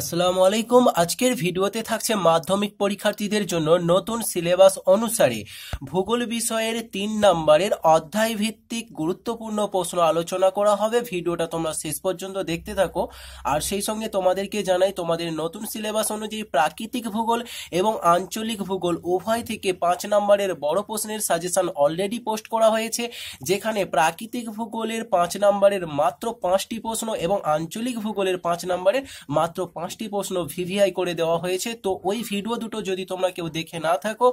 আসসালামু আলাইকুম আজকের ভিডিওতে থাকছে মাধ্যমিক পরীক্ষার্থীদের জন্য নতুন সিলেবাস অনুসারে ভূগোল বিষয়ের তিন নাম্বারের অধ্যায় ভিত্তিক গুরুত্বপূর্ণ প্রশ্ন আলোচনা করা হবে ভিডিওটা তোমরা শেষ পর্যন্ত দেখতে থাকো আর সেই সঙ্গে তোমাদেরকে জানাই তোমাদের নতুন সিলেবাস অনুযায়ী প্রাকৃতিক ভূগোল এবং আঞ্চলিক ভূগোল উভয় থেকে পাঁচ নম্বরের বড় প্রশ্নের সাজেশন অলরেডি পোস্ট করা হয়েছে যেখানে প্রাকৃতিক ভূগোলের পাঁচ নাম্বারের মাত্র পাঁচটি প্রশ্ন এবং আঞ্চলিক ভূগোলের পাঁচ নাম্বারের মাত্র পাঁচটি প্রশ্ন ভিভিআই করে দেওয়া হয়েছে তো ওই ভিডিও দুটো যদি তোমরা কেউ দেখে না থাকো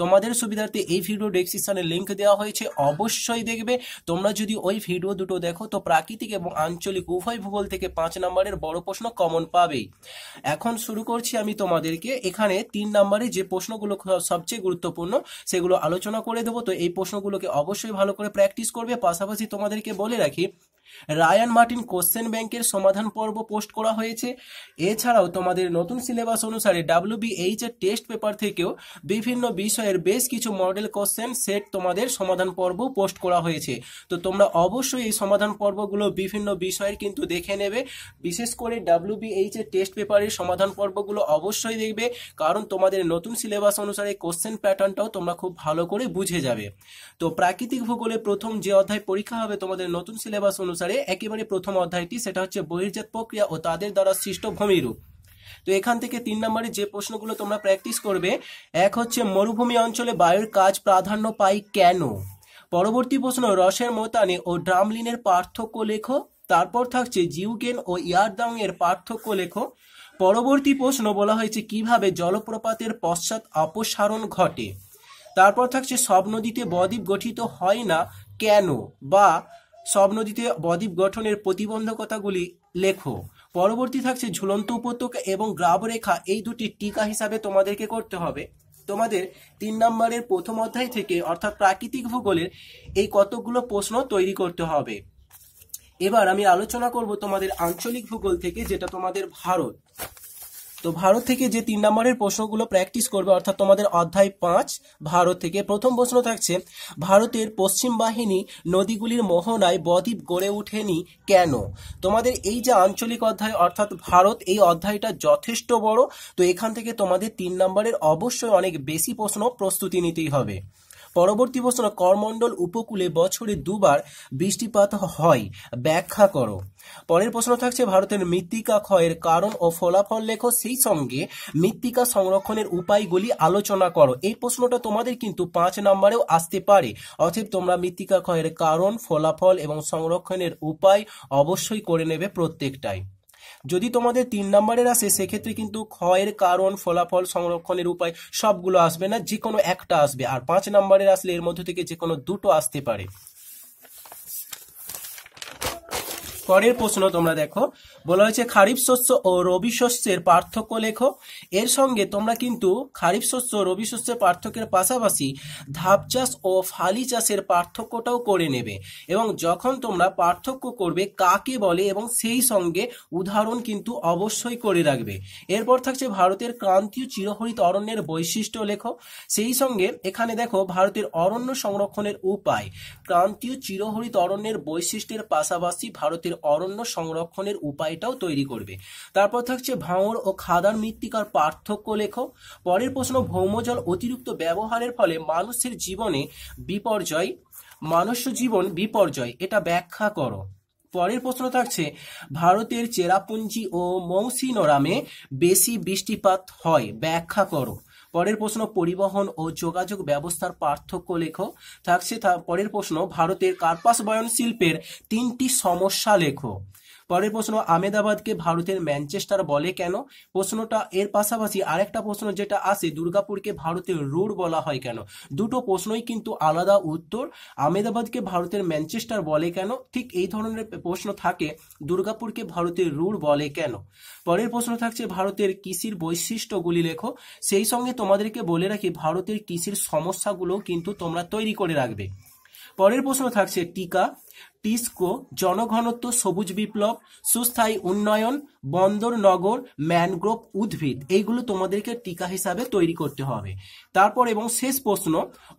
তোমাদের সুবিধার্থে এই ভিডিও ডেসক্রিপশানে লিঙ্ক দেওয়া হয়েছে অবশ্যই দেখবে তোমরা যদি ওই ভিডিও দুটো দেখো তো প্রাকৃতিক এবং আঞ্চলিক উভয় ভূগোল থেকে পাঁচ নম্বরের বড় প্রশ্ন কমন পাবেই এখন শুরু করছি আমি তোমাদেরকে এখানে তিন নম্বরে যে প্রশ্নগুলো সবচেয়ে গুরুত্বপূর্ণ সেগুলো আলোচনা করে দেবো তো এই প্রশ্নগুলোকে অবশ্যই ভালো করে প্র্যাকটিস করবে পাশাপাশি তোমাদেরকে বলে রাখি রায়ান মার্টিন কোশ্চেন ব্যাংকের সমাধান পর্ব পোস্ট করা হয়েছে এছাড়াও তোমাদের নতুন সিলেবাস অনুসারে ডাব্লিউবিএইচ এর টেস্ট পেপার থেকেও বিভিন্ন বিষয়ের বেশ কিছু মডেল কোশ্চেন সেট তোমাদের সমাধান পর্ব পোস্ট করা হয়েছে তো তোমরা অবশ্যই এই সমাধান পর্বগুলো বিভিন্ন বিষয়ের কিন্তু দেখে নেবে বিশেষ করে ডাব্লিউবিএইচ এর টেস্ট পেপারের সমাধান পর্বগুলো অবশ্যই দেখবে কারণ তোমাদের নতুন সিলেবাস অনুসারে কোশ্চেন প্যাটার্নটাও তোমরা খুব ভালো করে বুঝে যাবে তো প্রাকৃতিক ভূগোলে প্রথম যে অধ্যায় পরীক্ষা হবে তোমাদের নতুন সিলেবাস অনুসারে অনুসারে একেবারে প্রথম অধ্যায়টি সেটা হচ্ছে বহির্জাত প্রক্রিয়া ও তাদের দ্বারা সৃষ্ট ভূমিরূপ তো এখান থেকে তিন নম্বরে যে প্রশ্নগুলো তোমরা প্র্যাকটিস করবে এক হচ্ছে মরুভূমি অঞ্চলে বায়ুর কাজ প্রাধান্য পায় কেন পরবর্তী প্রশ্ন রসের মতানে ও ড্রামলিনের পার্থক্য লেখো তারপর থাকছে জিউগেন ও ইয়ারদাং এর পার্থক্য লেখো পরবর্তী প্রশ্ন বলা হয়েছে কিভাবে জলপ্রপাতের পশ্চাৎ অপসারণ ঘটে তারপর থাকছে সব নদীতে বদ্বীপ গঠিত হয় না কেন বা সব নদীতে বদ্বীপ গঠনের প্রতিবন্ধকতাগুলি লেখো পরবর্তী থাকছে ঝুলন্ত উপত্যকা এবং গ্রাবরেখা এই দুটি টিকা হিসাবে তোমাদেরকে করতে হবে তোমাদের তিন নম্বরের প্রথম অধ্যায় থেকে অর্থাৎ প্রাকৃতিক ভূগোলের এই কতকগুলো প্রশ্ন তৈরি করতে হবে এবার আমি আলোচনা করব তোমাদের আঞ্চলিক ভূগোল থেকে যেটা তোমাদের ভারত তো ভারত থেকে যে তিন নম্বরের প্রশ্নগুলো প্র্যাকটিস করবে অর্থাৎ তোমাদের অধ্যায় পাঁচ ভারত থেকে প্রথম প্রশ্ন থাকছে ভারতের পশ্চিম বাহিনী নদীগুলির মোহনায় বদ্বীপ গড়ে ওঠেনি কেন তোমাদের এই যে আঞ্চলিক অধ্যায় অর্থাৎ ভারত এই অধ্যায়টা যথেষ্ট বড় তো এখান থেকে তোমাদের তিন নম্বরের অবশ্যই অনেক বেশি প্রশ্ন প্রস্তুতি নিতেই হবে পরবর্তী প্রশ্ন করমন্ডল উপকূলে বছরে দুবার বৃষ্টিপাত হয় ব্যাখ্যা করো পরের প্রশ্ন থাকছে ভারতের মৃত্তিকা ক্ষয়ের কারণ ও ফলাফল লেখো সেই সঙ্গে মৃত্তিকা সংরক্ষণের উপায়গুলি আলোচনা করো এই প্রশ্নটা তোমাদের কিন্তু পাঁচ নম্বরেও আসতে পারে অতএব তোমরা মৃত্তিকা ক্ষয়ের কারণ ফলাফল এবং সংরক্ষণের উপায় অবশ্যই করে নেবে প্রত্যেকটাই যদি তোমাদের তিন নম্বরের আসে সেক্ষেত্রে কিন্তু ক্ষয়ের কারণ ফলাফল সংরক্ষণের উপায় সবগুলো আসবে না যে কোনো একটা আসবে আর পাঁচ নম্বরের আসলে এর মধ্যে থেকে যে কোনো দুটো আসতে পারে পরের প্রশ্ন তোমরা দেখো বলা হয়েছে খারিফ শস্য ও রবি শস্যের পার্থক্য লেখো এর সঙ্গে তোমরা কিন্তু খারিফ শস্য রবি শস্যের পার্থক্যের পাশাপাশি ধাপ চাষ ও ফালি চাষের পার্থক্যটাও করে নেবে এবং যখন তোমরা পার্থক্য করবে কাকে বলে এবং সেই সঙ্গে উদাহরণ কিন্তু অবশ্যই করে রাখবে এরপর থাকছে ভারতের ক্রান্তীয় চিরহরিত অরণ্যের বৈশিষ্ট্য লেখো সেই সঙ্গে এখানে দেখো ভারতের অরণ্য সংরক্ষণের উপায় ক্রান্তীয় চিরহরিত অরণ্যের বৈশিষ্ট্যের পাশাপাশি ভারতের অরণ্য সংরক্ষণের উপায়টাও তৈরি করবে তারপর থাকছে ভাঙর ও খাদার মৃত্তিকার পার্থক্য লেখ পরের প্রশ্ন ভৌমজল অতিরিক্ত ব্যবহারের ফলে মানুষের জীবনে বিপর্যয় মানুষ জীবন বিপর্যয় এটা ব্যাখ্যা করো পরের প্রশ্ন থাকছে ভারতের চেরাপুঞ্জি ও মৌসিনোরামে বেশি বৃষ্টিপাত হয় ব্যাখ্যা করো পরের প্রশ্ন পরিবহন ও যোগাযোগ ব্যবস্থার পার্থক্য লেখো থাকছে পরের প্রশ্ন ভারতের কার্পাস বয়ন শিল্পের তিনটি সমস্যা লেখো পরের প্রশ্ন আমেদাবাদকে ভারতের ম্যানচেস্টার বলে কেন প্রশ্নটা এর পাশাপাশি আরেকটা প্রশ্ন যেটা আসে দুর্গাপুরকে ভারতের রোড বলা হয় কেন দুটো প্রশ্নই কিন্তু আলাদা উত্তর আমেদাবাদকে ভারতের ম্যানচেস্টার বলে কেন ঠিক এই ধরনের প্রশ্ন থাকে দুর্গাপুরকে ভারতের রোড বলে কেন পরের প্রশ্ন থাকছে ভারতের কৃষির বৈশিষ্ট্যগুলি লেখো সেই সঙ্গে তোমাদেরকে বলে রাখি ভারতের কৃষির সমস্যাগুলো কিন্তু তোমরা তৈরি করে রাখবে পরের প্রশ্ন থাকছে টিকা টিস্কো জনঘনত্ব সবুজ বিপ্লব সুস্থায়ী উন্নয়ন বন্দর নগর ম্যানগ্রোভ উদ্ভিদ এইগুলো তোমাদেরকে টিকা হিসাবে তৈরি করতে হবে তারপর এবং শেষ প্রশ্ন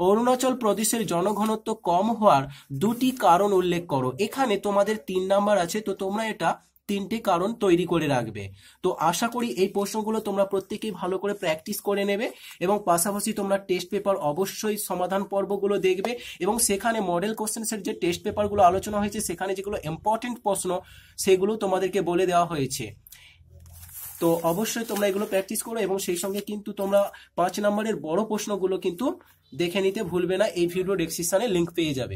অরুণাচল প্রদেশের জনঘনত্ব কম হওয়ার দুটি কারণ উল্লেখ করো এখানে তোমাদের তিন নাম্বার আছে তো তোমরা এটা তিনটি কারণ তৈরি করে রাখবে তো আশা করি এই প্রশ্নগুলো তোমরা প্রত্যেকেই ভালো করে প্র্যাকটিস করে নেবে এবং পাশাপাশি তোমরা টেস্ট পেপার অবশ্যই সমাধান পর্বগুলো দেখবে এবং সেখানে মডেল কোশ্চেন্সের যে টেস্ট পেপারগুলো আলোচনা হয়েছে সেখানে যেগুলো ইম্পর্টেন্ট প্রশ্ন সেগুলো তোমাদেরকে বলে দেওয়া হয়েছে তো অবশ্যই তোমরা এগুলো প্র্যাকটিস করো এবং সেই সঙ্গে কিন্তু তোমরা পাঁচ নম্বরের বড় প্রশ্নগুলো কিন্তু দেখে নিতে ভুলবে না এই ভিডিও ডেসক্রিপশনে লিঙ্ক পেয়ে যাবে